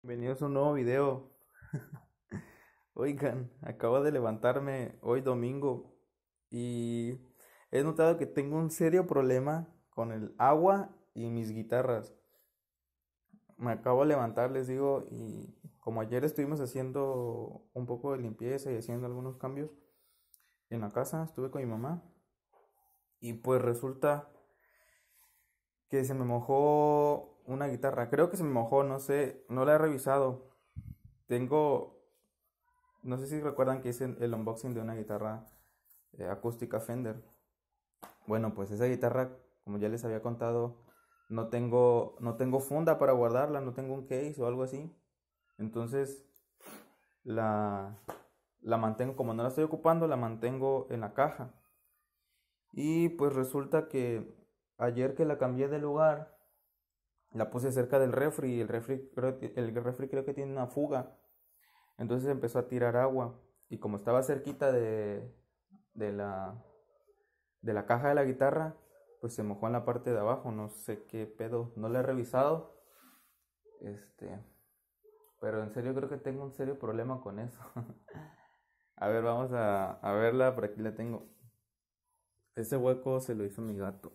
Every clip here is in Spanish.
Bienvenidos a un nuevo video. Oigan, acabo de levantarme hoy domingo y he notado que tengo un serio problema con el agua y mis guitarras. Me acabo de levantar, les digo, y como ayer estuvimos haciendo un poco de limpieza y haciendo algunos cambios en la casa, estuve con mi mamá y pues resulta que se me mojó una guitarra. Creo que se me mojó, no sé, no la he revisado. Tengo, no sé si recuerdan que hice el unboxing de una guitarra eh, acústica Fender. Bueno, pues esa guitarra, como ya les había contado, no tengo, no tengo funda para guardarla, no tengo un case o algo así. Entonces, la, la mantengo, como no la estoy ocupando, la mantengo en la caja. Y pues resulta que ayer que la cambié de lugar, la puse cerca del refri y el refri, el refri creo que tiene una fuga. Entonces empezó a tirar agua y como estaba cerquita de, de, la, de la caja de la guitarra, pues se mojó en la parte de abajo, no sé qué pedo, no la he revisado. Este, pero en serio creo que tengo un serio problema con eso. a ver, vamos a verla, por aquí la tengo. Ese hueco se lo hizo mi gato.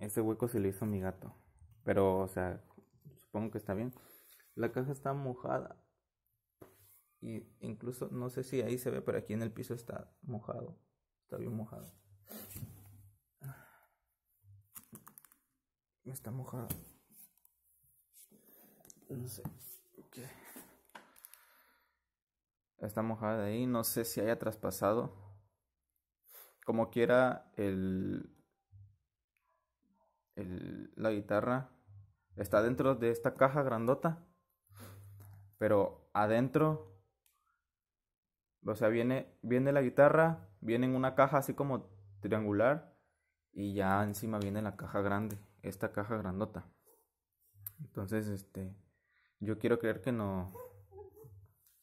Ese hueco se lo hizo mi gato. Pero, o sea, supongo que está bien. La caja está mojada. Y incluso, no sé si ahí se ve, pero aquí en el piso está mojado. Está bien mojado. Está mojado. No sé. Está mojada ahí. No sé si haya traspasado. Como quiera, el, la guitarra está dentro de esta caja grandota, pero adentro, o sea, viene, viene la guitarra, viene en una caja así como triangular y ya encima viene la caja grande, esta caja grandota. Entonces, este, yo quiero creer que no,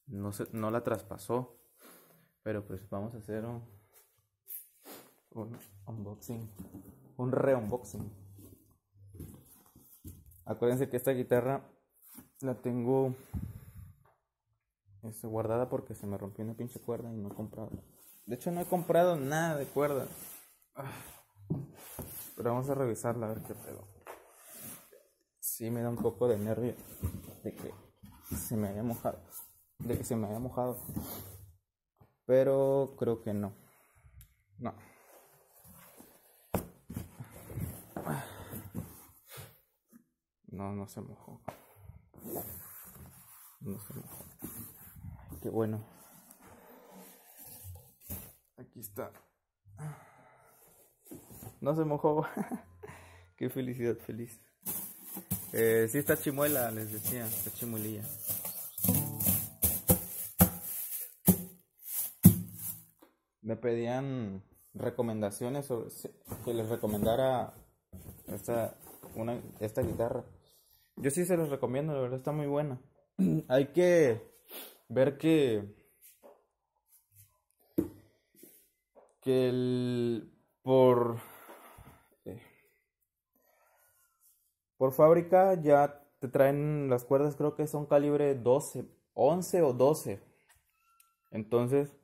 no, se, no la traspasó, pero pues vamos a hacer un, un unboxing, un re-unboxing. Acuérdense que esta guitarra la tengo este, guardada porque se me rompió una pinche cuerda y no he comprado. De hecho, no he comprado nada de cuerda. Pero vamos a revisarla a ver qué pedo. Sí me da un poco de nervio de que se me haya mojado. De que se me haya mojado. Pero creo que no. No. No, no se mojó. No se mojó. Qué bueno. Aquí está. No se mojó. Qué felicidad feliz. Eh, sí está chimuela, les decía, está chimulilla. Me pedían recomendaciones que les recomendara esta, una, esta guitarra. Yo sí se los recomiendo, la verdad está muy buena. Hay que ver que que el por eh, por fábrica ya te traen las cuerdas, creo que son calibre 12, 11 o 12. Entonces,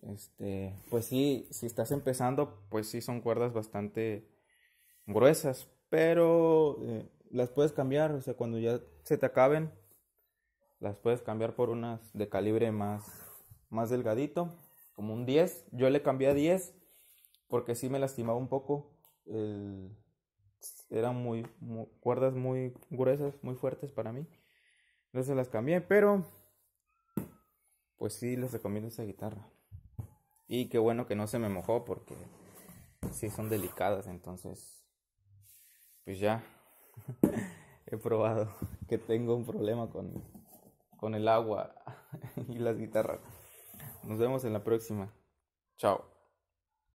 este, pues sí, si estás empezando, pues sí son cuerdas bastante gruesas, pero eh, las puedes cambiar, o sea, cuando ya se te acaben, las puedes cambiar por unas de calibre más, más delgadito, como un 10. Yo le cambié a 10 porque sí me lastimaba un poco. eran muy, cuerdas muy gruesas, muy fuertes para mí. Entonces las cambié, pero pues sí les recomiendo esa guitarra. Y qué bueno que no se me mojó porque sí son delicadas, entonces pues ya he probado que tengo un problema con, con el agua y las guitarras. Nos vemos en la próxima. Chao.